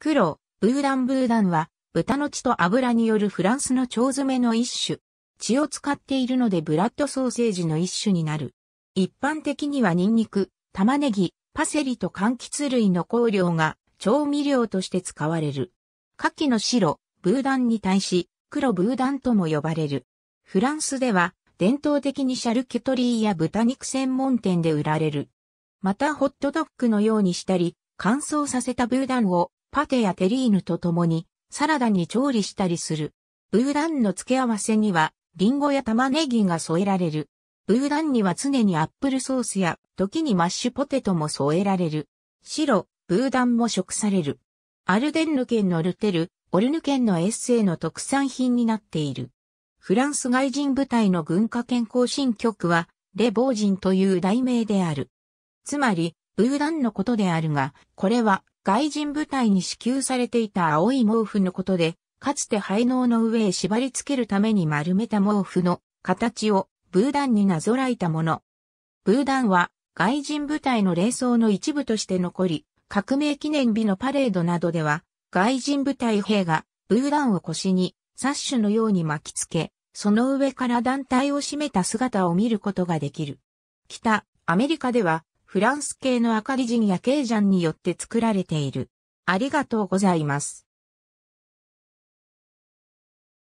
黒、ブーダンブーダンは、豚の血と油によるフランスの腸詰めの一種。血を使っているのでブラッドソーセージの一種になる。一般的にはニンニク、玉ねぎ、パセリと柑橘類の香料が調味料として使われる。牡蠣の白、ブーダンに対し、黒ブーダンとも呼ばれる。フランスでは、伝統的にシャルケトリーや豚肉専門店で売られる。またホットドッグのようにしたり、乾燥させたブーダンをパテやテリーヌと共にサラダに調理したりする。ブーダンの付け合わせには、リンゴや玉ねぎが添えられる。ブーダンには常にアップルソースや、時にマッシュポテトも添えられる。白、ブーダンも食される。アルデンヌ県のルテル、オルヌ県のエッセイの特産品になっている。フランス外人部隊の軍科健康新局は、レボージンという題名である。つまり、ブーダンのことであるが、これは外人部隊に支給されていた青い毛布のことで、かつて廃能の上へ縛り付けるために丸めた毛布の形をブーダンになぞらえたもの。ブーダンは外人部隊の霊装の一部として残り、革命記念日のパレードなどでは、外人部隊兵がブーダンを腰にサッシュのように巻きつけ、その上から団体を締めた姿を見ることができる。北、アメリカではフランス系のアカリンやケイジャンによって作られている。ありがとうございます。